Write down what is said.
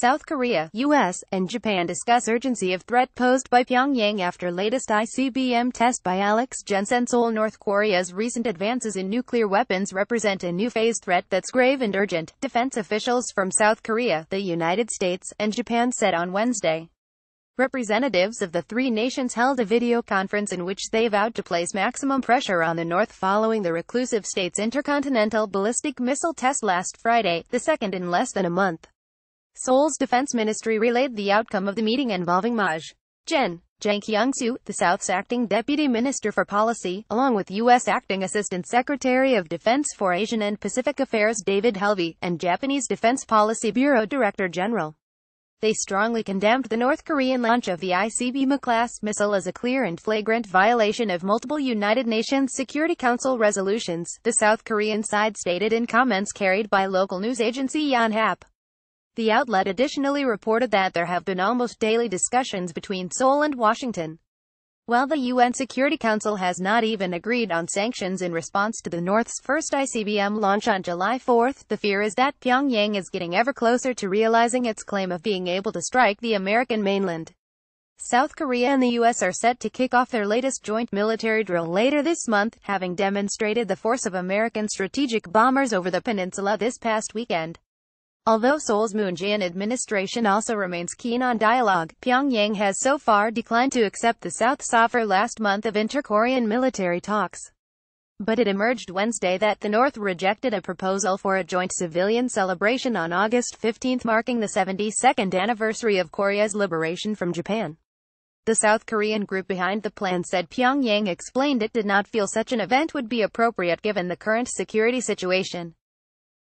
South Korea, U.S., and Japan discuss urgency of threat posed by Pyongyang after latest ICBM test by Alex Jensen Seoul North Korea's recent advances in nuclear weapons represent a new phase threat that's grave and urgent, defense officials from South Korea, the United States, and Japan said on Wednesday. Representatives of the three nations held a video conference in which they vowed to place maximum pressure on the North following the reclusive state's intercontinental ballistic missile test last Friday, the second in less than a month. Seoul's defense ministry relayed the outcome of the meeting involving Maj. Gen. Jang Kyung-soo, the South's acting deputy minister for policy, along with U.S. acting assistant secretary of defense for Asian and Pacific Affairs David Helvey, and Japanese Defense Policy Bureau Director General. They strongly condemned the North Korean launch of the ICBM-class missile as a clear and flagrant violation of multiple United Nations Security Council resolutions, the South Korean side stated in comments carried by local news agency Yonhap. The outlet additionally reported that there have been almost daily discussions between Seoul and Washington. While the UN Security Council has not even agreed on sanctions in response to the North's first ICBM launch on July 4, the fear is that Pyongyang is getting ever closer to realizing its claim of being able to strike the American mainland. South Korea and the U.S. are set to kick off their latest joint military drill later this month, having demonstrated the force of American strategic bombers over the peninsula this past weekend. Although Seoul's Moon Jae-in administration also remains keen on dialogue, Pyongyang has so far declined to accept the South's offer last month of inter-Korean military talks. But it emerged Wednesday that the North rejected a proposal for a joint civilian celebration on August 15 marking the 72nd anniversary of Korea's liberation from Japan. The South Korean group behind the plan said Pyongyang explained it did not feel such an event would be appropriate given the current security situation.